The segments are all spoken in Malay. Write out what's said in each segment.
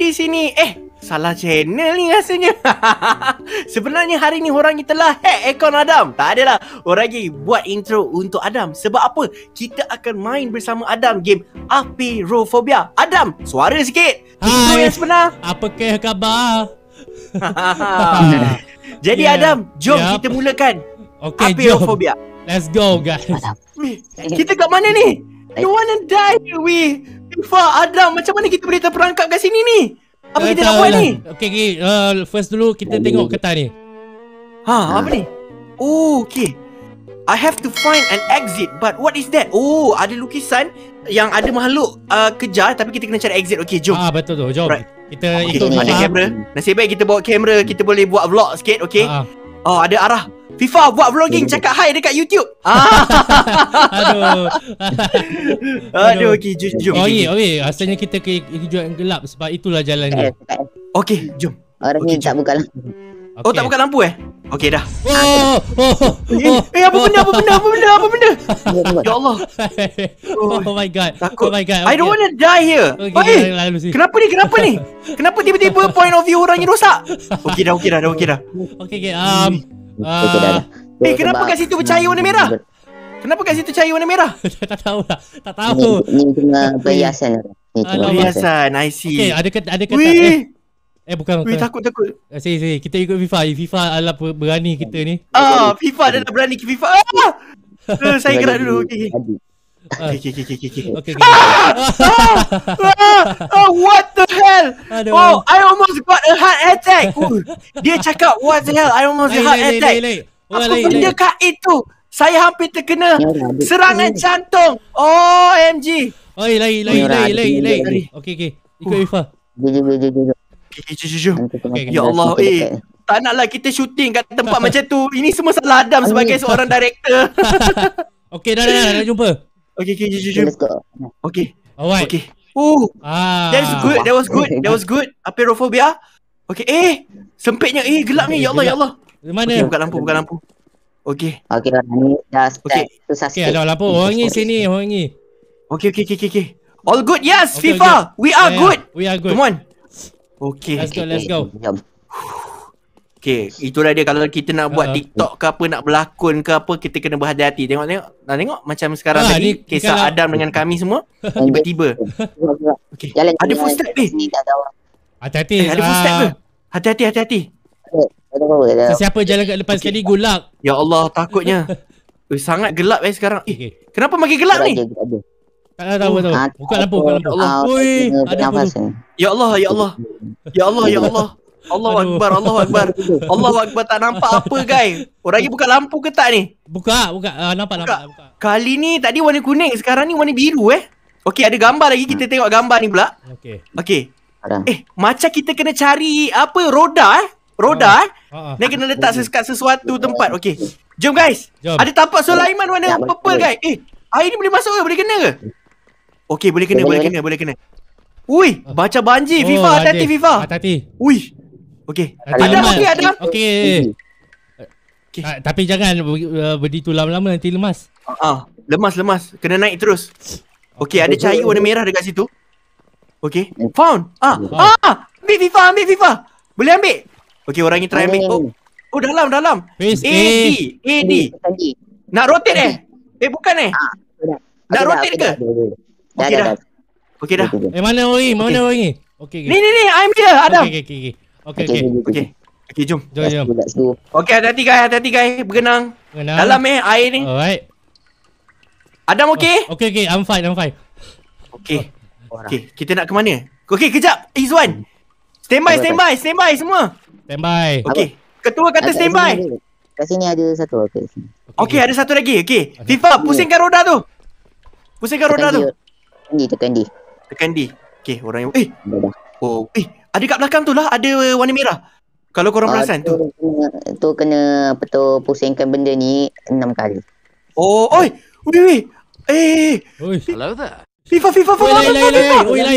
di sini. Eh, salah channel ni rasanya. Sebenarnya hari ni orang kita lah hack akaun Adam. Tak adalah. Orang lagi buat intro untuk Adam. Sebab apa? Kita akan main bersama Adam game Apirophobia. Adam, suara sikit. Itu yang sebenar. Apa ke khabar? Jadi yeah. Adam, jom yep. Ya. kita mulakan. Okay, Apirophobia. Let's go guys. Adam. Kita kat mana ni? You wanna die, we? Ifa, Adam, macam mana kita boleh terperangkap kat sini ni? Apa eh, kita nak buat ni? Lah. Okay, okay. Uh, eh, first dulu kita oh. tengok kertas ni. Ha, ha, apa ni? Oh, okay. I have to find an exit. But what is that? Oh, ada lukisan yang ada makhluk uh, kejar tapi kita kena cari exit. Okay, jom. Ah, betul tu. Jom. Right. Kita okay, ikut ni. Ada kamera. Nasib baik kita bawa kamera, kita boleh buat vlog sikit, okay? Ah. ah. Oh ada arah FIFA buat vlogging hmm. cakap hi dekat YouTube. Aduh. Aduh, okey, jom, jom. Okey, okey. Asalnya kita ke ini jual gelap sebab itulah jalannya. Eh, okey, jom. Orang okay, ni jom. tak buka lah. Okay. Oh tak buka lampu eh? Okey dah. Oh, oh, oh, eh, oh, eh, eh apa benda apa benda apa benda apa benda? Oh. ya Allah. Oh, oh my god. Takut. Oh my god. Okay. I don't want to die here. Okay, Baik. Lalu, lalu, kenapa ni? Kenapa ni? Kenapa tiba-tiba point of view orangnya rosak? Okey dah okey dah dah okey dah. Okey okey. Um uh, Eh kenapa kat situ bercahaya warna merah? Kenapa kat situ cahaya warna merah? tak tahu lah. Tak tahu. Ini tengah perhiasan. Ini perhiasan. I see. Okey, ada ada kata. Wee. Eh. Eh bukan Weh takut takut Say say kita ikut FIFA eh, FIFA adalah berani kita ni Ah oh, FIFA adalah berani ke FIFA ah! uh, Saya gerak dulu Okay okay Okay, okay, okay, okay, okay. Okay, ah! ah! ah! What the hell? Oh I almost got a heart attack. Dia cakap, what the hell? I almost got a heart attack. Oh, Aku benda kat itu. Saya hampir terkena serangan jantung. Oh MG. Oi, lay, lay, lay, lay, lay. Okay, okay. Ikut FIFA. Jom, jom, jom, jom. Eh, jom, jom, jom. Ya Allah, eh. Tak naklah kita shooting kat tempat macam tu. Ini semua salah Adam sebagai seorang director. okay, dah, dah, dah. Dah jumpa. Okay, okay, jom, jom. Okay. Alright. Okay. Oh, ah. that's good. That was good. That was good. Apirophobia. Okay, eh. Sempitnya. Eh, gelap ni. Ya Allah, ya Allah. Di mana? Okay, buka lampu, buka lampu. Okay. Okay, dah. Ni dah okay. Susah sikit. Okay, dah lampu. Orang ni sini, orang ni. Okay, okay, okay, okay. All good, yes, okay, FIFA. Okay. We are yeah, ya. good. Yeah. We are good. Come on. Okay. Let's go, let's go. Okay, itulah dia kalau kita nak buat uh, TikTok ke apa, nak berlakon ke apa, kita kena berhati-hati. Tengok, tengok. Nak tengok macam sekarang ha, ah, tadi, kisah kalau... Adam dengan kami semua, tiba-tiba. okay. Jalan ada full step ni. Hati-hati. Eh, ada full step ke? Ah. Hati-hati, hati-hati. Sesiapa jalan kat lepas sekali, okay. good luck. Ya Allah, takutnya. Eh, sangat gelap eh sekarang. Eh, kenapa makin gelap ni? Ada, ada. Tak tahu tahu. Buka lampu, buka lampu. Allah. Oi, ada apa eh. Ya Allah, ya Allah. Ya Allah, ya Allah. Allahu Akbar, Allahu Akbar. Allahu Akbar tak nampak apa guys. Orang lagi buka lampu ke tak ni? Buka, buka. Uh, nampak, buka. Buka. Kali ni tadi warna kuning, sekarang ni warna biru eh. Okey, ada gambar lagi. Kita hmm. tengok gambar ni pula. Okey. Okey. Eh, macam kita kena cari apa? Roda eh? Roda ah, eh? Ah, ni kena letak sesekat sesuatu tempat. Okey. Jom guys. Jom. Ada tapak Sulaiman warna ya, purple guys. Eh, air ni boleh masuk ke? Boleh kena ke? Okey boleh kena boleh kena boleh kena. Ui, baca banji oh, FIFA hati-hati FIFA. Hati-hati. Ui. Okey. Ada lagi ada. Okey. Okay. Uh, ah, tapi jangan uh, berdiri tu lama-lama nanti lemas. Ah, uh, lemas lemas. Kena naik terus. Okey, okay, ada cahaya warna merah dekat situ. Okey. Hmm. Found. Ah, uh, ah. Uh, ambil FIFA, ambil FIFA. Boleh ambil. Okey, orang ni try ambil. Hmm. Oh. Oh, dalam, dalam. A D, A Nak rotate eh? Eh, bukan eh? Ah, Nak rotate ke? Okey dah. dah. Okey dah. Okay, eh mana orang ni? Mana okay. Okey. Ni ni ni, I'm here, Adam. Okey okey okey. Okey okey. Okey. Okey jom. Jom jom. Okey hati-hati guys, hati Berenang. Berenang. Dalam eh air ni. Alright. Adam okey? Oh, okey okey, I'm fine, I'm fine. Okey. Okey, kita nak ke mana? Okey, kejap. Izwan. Standby, standby, standby semua. Standby. Okey. Ketua kata standby. Kat sini ada satu okey. Okey, okay, ada satu lagi. Okey. FIFA pusingkan roda tu. Pusingkan roda tu. Okay. Tekandi, tekandi. Tekandi. Okey, orang yang... Eh! Oh, eh! Ada kat belakang tu lah, ada warna merah. Kalau korang uh, perasan tu. Tu kena, apa tu, pusingkan benda ni enam kali. Oh, oi! Ui, ui! Eh, eh, eh! Oi, hello there. FIFA, FIFA, FIFA, FIFA, FIFA, FIFA, FIFA, FIFA, FIFA, FIFA, FIFA, FIFA,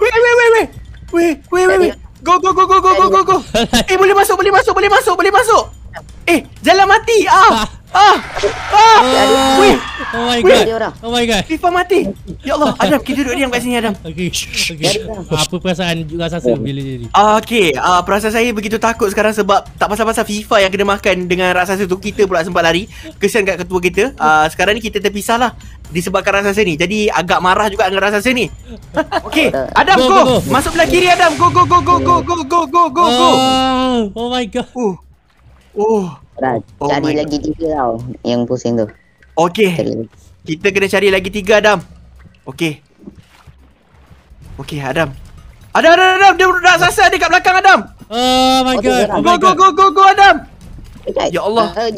FIFA, FIFA, Fifa. Fifa. go go go go go go go. eh boleh masuk boleh masuk boleh masuk boleh masuk. Eh jalan mati ah. Ah! Ah! ah. Wih! Oh my god. Oh my god. FIFA mati. Ya Allah, Adam kita duduk diam kat sini Adam. Okey. Okay. Apa perasaan juga rasa oh. bila jadi? Ah okey, ah, perasaan saya begitu takut sekarang sebab tak pasal-pasal FIFA yang kena makan dengan raksasa tu kita pula sempat lari. Kesian kat ketua kita. Ah sekarang ni kita terpisah lah disebabkan raksasa ni. Jadi agak marah juga dengan raksasa ni. Okey, Adam go, go. Go, go, go, Masuk belah kiri Adam. Go go go go go go go go go. Oh, oh my god. Uh. Oh. oh. Oh, oh cari lagi tiga tau yang pusing tu. Okey. Kita kena cari lagi tiga Adam. Okey. Okey Adam. Ada ada Adam dia dah sasar dekat belakang Adam. Oh my god. Go go go go go Adam. Ya Allah. Eh,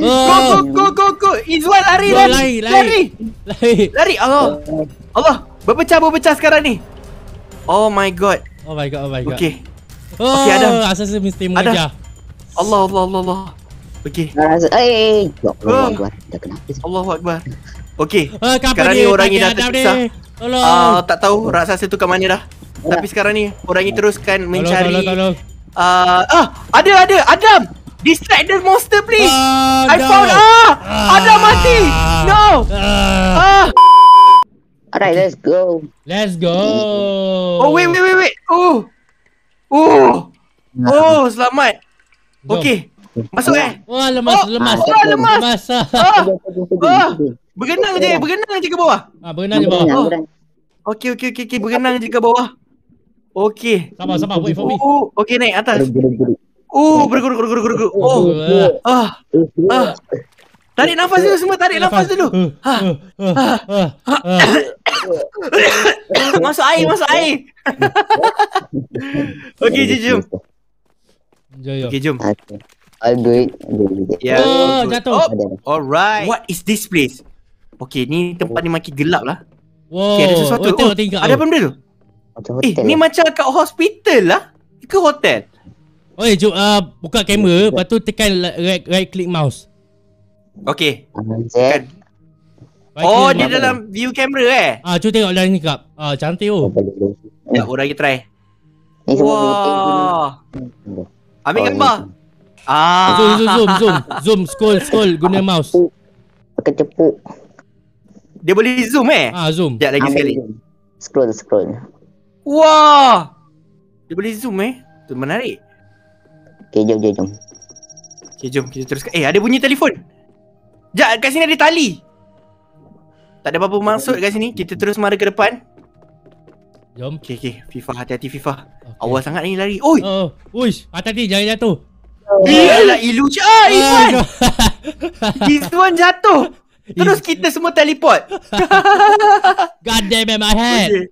oh. Go go go go go. Izwan lari lari. Lari lari. Lari. Lari Allah. Eh. Allah. Berpecah berpecah sekarang ni. Oh my god. Oh my god oh my god. Okay. Okay oh, Adam. Asal mesti mengejar. Lah. Allah Allah Allah Allah. Okey. Eh, eh, eh. Oh. Allah Akbar. Akbar. Okey. Ah, sekarang ni orang ni dah tersisa. Tolong. Uh, tak tahu raksasa tu kat mana dah. Tolong. Ya. Tapi sekarang ni orang ni teruskan mencari. Tolong, tolong, Uh, ah, ada, ada. Adam. Distract the monster please. Uh, I no. found. Ah, uh, Adam mati. No. Uh. Ah. Alright, let's go. Let's go. Oh, wait, wait, wait, wait. Oh. Oh. Oh, selamat. Okey. Masuk eh. oh, lemas, oh, lemas. Oh, lemas. lemas. Oh, oh. oh. berenang je, berenang je ke bawah. Ah, berenang je bawah. Oh. Okey, okey, okey, okey, berenang je ke bawah. Okey. Sama sama. wait for me. Oh, okey naik atas. Oh, berguru guru guru guru. Oh. Ah. Ah. ah. Tarik nafas dulu semua, tarik nafas dulu. Ha. masuk air, masuk air. okey, jom. Jom. Okey, jom. I'll do it. Yeah. Oh, jatuh. Oh, alright. What is this place? Okay, ni tempat ni makin gelap lah. Wow. Okay, ada sesuatu oh, tu. Oh, ada apa benda tu? Eh, ni macam kat hospital lah. Ke hotel? Oi, jom ah, buka kamera, yeah. lepas tu tekan right, click mouse. Okay. Kan? Oh, dia dalam view kamera eh? Ah, cuba tengok dalam ni kap. Ah, cantik tu. Oh. Ya, orang lagi try. Wah. Wow. Ambil gambar. Ah. Zoom, zoom, zoom, zoom. Zoom, scroll, scroll. Guna Apu. mouse. Pakai cepuk. Dia boleh zoom eh? Ah, zoom. Sekejap lagi ah, sekali. Scroll, scroll. Wah! Dia boleh zoom eh? Itu menarik. Okay, jom, jom, jom. Okay, jom. Kita teruskan. Eh, ada bunyi telefon. Sekejap, kat sini ada tali. Tak ada apa-apa maksud kat sini. Kita terus marah ke depan. Jom. Okay, okay. FIFA, hati-hati FIFA. Okay. Awal sangat ni lari. Oi! Oh, oh. Uish, hati-hati. Jangan jatuh. Dia lah illusion. Ah, oh, Iswan. jatuh. Terus Is... kita semua teleport. God damn it, my head. Okay.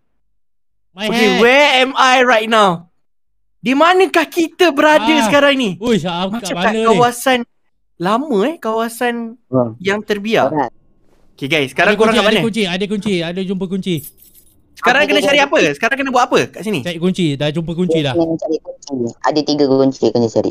My okay, head. where am I right now? Di manakah kita berada ah. sekarang ni? Uish, aku ah, Macam kat mana kawasan ni? lama eh, kawasan oh. yang terbiar. Okay guys, sekarang ada korang kunci, kat mana? Ada kunci, ada kunci, ada jumpa kunci. Sekarang aku kena cari apa? Sekarang kena buat apa kat sini? Cari kunci, dah jumpa kunci dah. Ada tiga kunci kena cari.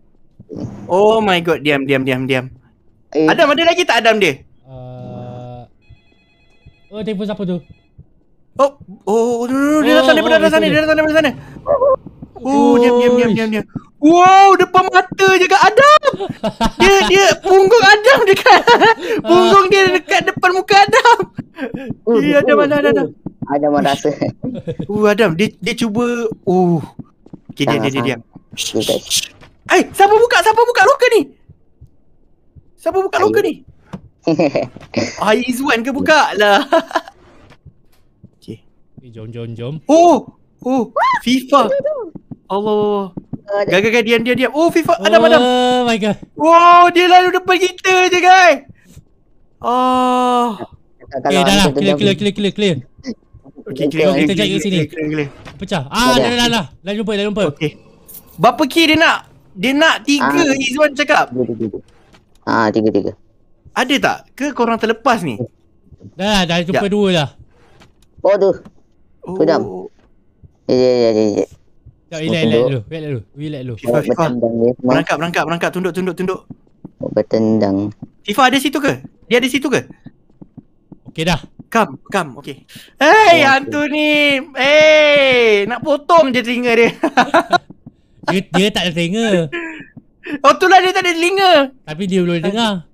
Oh my god, diam diam diam diam. Eh. Adam ada lagi tak Adam dia? Uh... Oh, telefon siapa tu? Oh, oh, oh, oh, oh dia datang daripada oh, sana, dia datang daripada sana. Oh, oh, diam diam diam diam diam. Wow, depan mata je kat Adam. Dia dia punggung Adam dekat punggung dia dekat depan muka Adam. Oh, eh, Adam, Adam, Adam. Oh. Adam ada rasa. Oh, Adam, dia dia cuba. Oh. Okay, dia dia dia. dia. Eh, hey, siapa buka? Siapa buka loka ni? Siapa buka loka ni? Hai Izwan ke buka lah. okay. jom jom jom. Oh, oh, FIFA. Allah. Gaga gaga ah, dia, dia, dia. Oh, FIFA ada oh, madam. Oh my god. Wow, dia lalu depan kita je, guys. Oh. Ah. Okay, eh, dah lah. Clear, clear, clear, clear, clear. Okay, clear. Okay, kita jaga sini. Clear, clear. Pecah. Ah, dah, dah, dah. Dah jumpa, dah jumpa. Okay. Berapa key dia nak? Dia nak tiga ah. Izwan cakap. Tiga, Ah, tiga, tiga. Ada tak? Ke korang terlepas ni? Dah dah jumpa ya. dua dah. Oh, tu. Oh. Kedam. Ya, ya, ya, ya. Tak, ya. relax, relax dulu. Relax dulu. Relax dulu. FIFA, FIFA. Berangkat, berangkat, berangkat. Tunduk, tunduk, tunduk. Oh, bertendang. FIFA ada situ ke? Dia ada situ ke? Okey dah. Come, come. Okey. Hey, oh, hantu okay. Hey, nak potong je telinga dia. dia, dia tak ada telinga. Oh tu lah dia tak ada telinga. Tapi dia boleh dengar.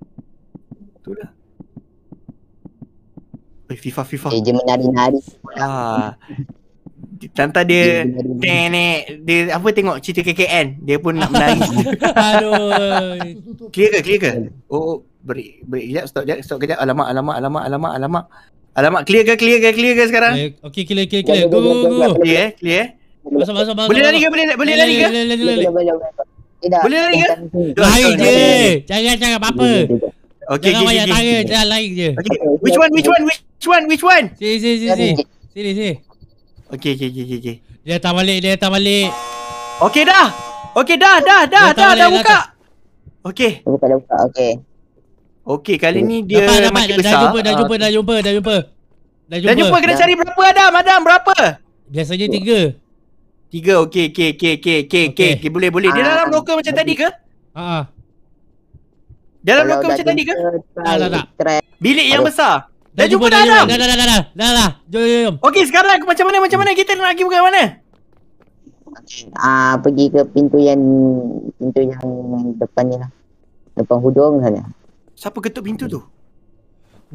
Tu lah. Eh FIFA FIFA. Eh dia menari-nari. Ah. Tanta dia nenek dia, apa tengok cerita KKN dia pun nak menari. Aduh. clear ke clear ke? Oh, oh beri beri jap stop jap stop kejap alamak alamak alamak alamak alamak. Alamak clear ke clear ke clear ke sekarang? Eh, okay, clear clear clear. Go go go. Clear eh clear. Eh? Masuk, masuk, masuk. Boleh lari ke? Boleh, boleh lari ke? Boleh lari, lari. Boleh lari ke? Lari je. Jangan cakap apa-apa. Okey, okey, okey. Jangan banyak tanya, lari je. Which one, which one, which one, which one? si, si, si, si, si, Okey, okey, okey, okey. Dia datang balik, dia datang balik. Okey dah. Okey dah, dah, dah, dah, dah buka. Okey. Buka, dah buka. Okey. Okey, kali ni dia dapat, dapat. makin besar. Dah jumpa, dah jumpa, dah jumpa, dah jumpa. Dah jumpa. Dah jumpa, kena cari berapa Adam, Adam, berapa? Biasanya tiga. Tiga, okey, okey, okey, okey, okey, okey, okay. boleh, boleh. Dia ah, dalam loka macam tadi ke? Haa. Ah. Dalam loka macam tadi ke? Tak, tak, tak. Bilik yang besar. Dah jumpa dah dalam. Dah, dah, dah, dah. Dah, dah. Jom, jom, jom. Okey, sekarang macam mana, macam mana? Kita nak pergi bukan mana? Ah, pergi ke pintu yang pintu yang depan ni lah. Depan hudung sana. Siapa ketuk pintu tu?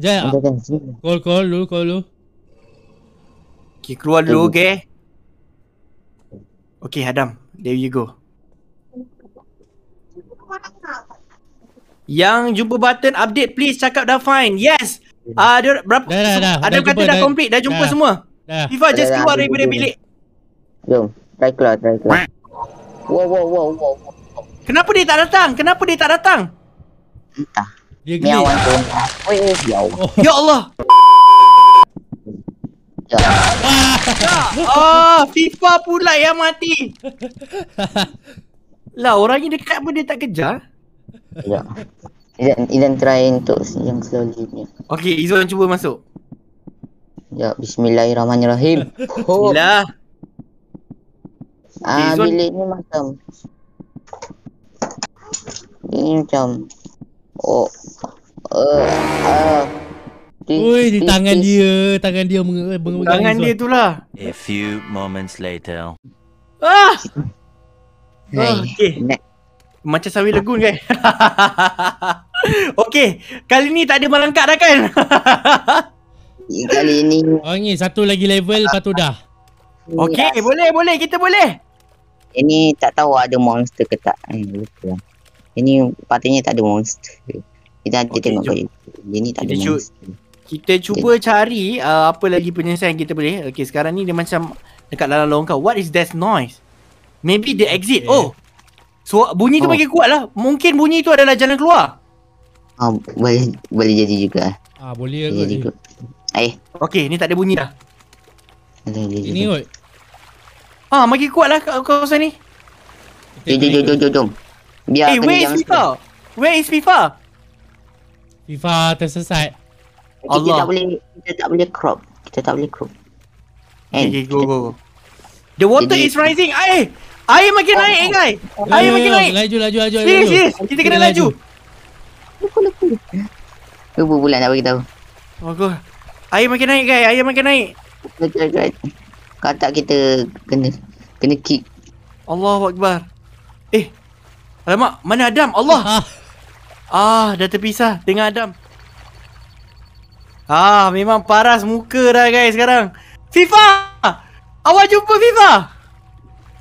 Jaya. Call call lu, call lu. Okay, keluar dulu okey. Okay, Adam. There you go. Yang jumpa button update please cakap dah fine. Yes. Ah, uh, berapa? Dah, dah, dah. Ada dah kata jumpa, dah, complete, dah jumpa dah, semua. Dah. FIFA just dah, keluar daripada bilik. Jom, try keluar, try keluar. Wow, wow, wow, wow. Kenapa dia tak datang? Kenapa dia tak datang? Entah. Dia gini. Ya Ya Allah. Ya. Ah, Oh, FIFA pula yang mati. lah, orang ni dekat pun dia tak kejar. Ya. Izan, Izan try untuk yang slowly punya. Okay, Izan cuba masuk. Ya, Bismillahirrahmanirrahim. Bismillah. Ah, bilik ni macam. Ini macam. Oh. Uh, uh. Ui, di tangan dia, tangan dia meng eh, Tangan dia itulah. A few moments later. Ah! ah okey. Macam sawi legun kan? Okey, kali ni tak ada merangkak dah kan? kali ni. Oh, ni satu lagi level lepas dah. Okey, ya. boleh boleh kita boleh. Ini tak tahu ada monster ke tak. Eh, lah. Ini patutnya tak ada monster. Kita nanti okay, tengok kali. Ini tak ada monster kita cuba cari uh, apa lagi penyelesaian kita boleh. Okay, sekarang ni dia macam dekat dalam longkang. What is that noise? Maybe the exit. Oh, so bunyi tu oh. bagi kuat lah. Mungkin bunyi tu adalah jalan keluar. Oh, boleh boleh jadi juga. Ah, boleh, boleh jadi. Eh. Okay, ni tak ada bunyi dah. Ini kot. Ah, bagi kuat lah kawasan ni. Jom, jom, jom, jom, jom, jom. Biar hey, eh, where is FIFA? Where is FIFA? FIFA tersesat. Allah. Kita tak boleh kita tak boleh crop. Kita tak boleh crop. And okay, kan? go go The water is rising. Air! Air makin naik, oh, Engai! Oh, air makin naik! Laju, laju, laju, laju. Yes, yes! Kita kena laju! Luku, luku, luku. Lupa bulan nak beritahu. Oh, go. Air makin naik, guys. Air makin naik. Kata kita kena kena kick. Allah Akbar. Eh. Alamak, mana Adam? Allah. ah, ah dah terpisah dengan Adam. Ah, memang paras muka dah guys sekarang. FIFA! Awak jumpa FIFA?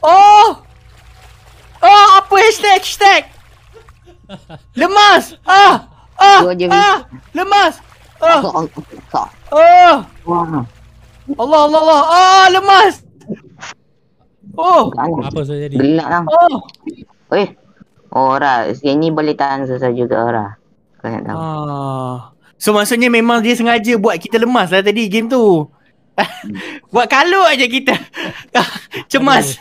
Oh! Oh, apa hashtag? Hashtag! Lemas! Ah! Ah! Ah! Lemas! Ah! Ah! Allah, Allah, Allah! Ah, lemas! Oh! Apa saya jadi? Gelak lah. Oh! Eh! Oh, Ra. Sini boleh tahan sesuatu juga, ora Kau nak tahu. Ah. So maksudnya memang dia sengaja buat kita lemas lah tadi game tu. buat kalut aja kita. Cemas.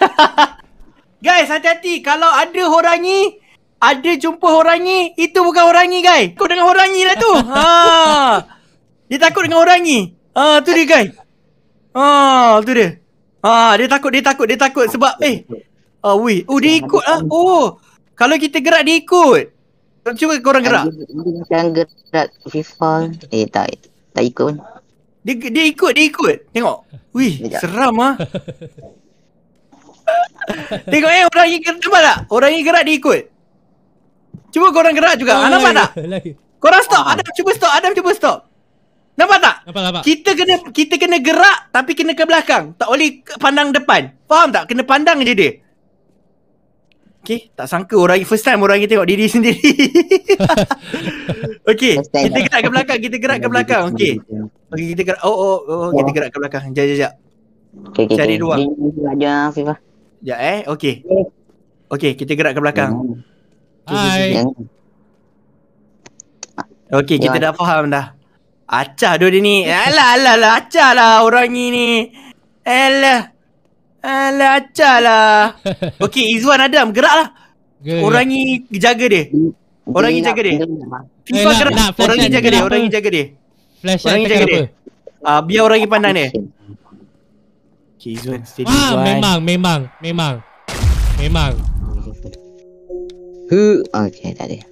guys, hati-hati. Kalau ada orang ni, ada jumpa orang ni, itu bukan orang ni, guys. Takut dengan orang ni lah tu. ha. Dia takut dengan orang ni. Ha, tu dia, guys. Ha, tu dia. Ha, dia takut, dia takut, dia takut sebab eh. Oh, uh, oh, dia ya, ikut lah. Oh, kalau kita gerak, dia ikut. Kau cuba kau orang gerak. Dia gerak FIFA. Eh tak tak ikut pun. Dia dia ikut, dia ikut. Tengok. Wih, seram ah. Tengok eh orang yang gerak tak? Orang yang gerak dia ikut. Cuba kau orang gerak juga. Oh, ah, Anak nampak tak? Kau orang stop. Ah. Ada cuba stop. Ada cuba stop. Nampak tak? Nampak, nampak. Kita kena kita kena gerak tapi kena ke belakang. Tak boleh pandang depan. Faham tak? Kena pandang je dia. Okay, tak sangka orang first time orang tengok diri sendiri. okay, kita lah. gerak ke belakang, kita gerak ke belakang. Okay, okay kita gerak. Oh, oh, oh, kita ya. gerak ke belakang. Jaja, jaja. Okay, okay, Cari ruang. Jaja, Fifa. Eh. Ya, eh, okay. Okay, kita gerak ke belakang. Ya. Hai. Okay, kita ya. dah faham dah. Acah dua dia ni. Alah, alah, alah. Acah lah orang ni ni. Alah. Alah, acah lah. Okay, Izzuan Adam, geraklah. Gerak. Orang ni jaga dia. Orang ni jaga dia. FIFA eh, gerak. orang ni jaga kan, dia. Orang ni jaga dia. Flash orang ni jaga apa? dia. Uh, biar orang ni pandang dia. Okay, Izzuan. Steady, ah, Izzuan. Memang, memang, memang. Memang. Who? Okay, tak ada.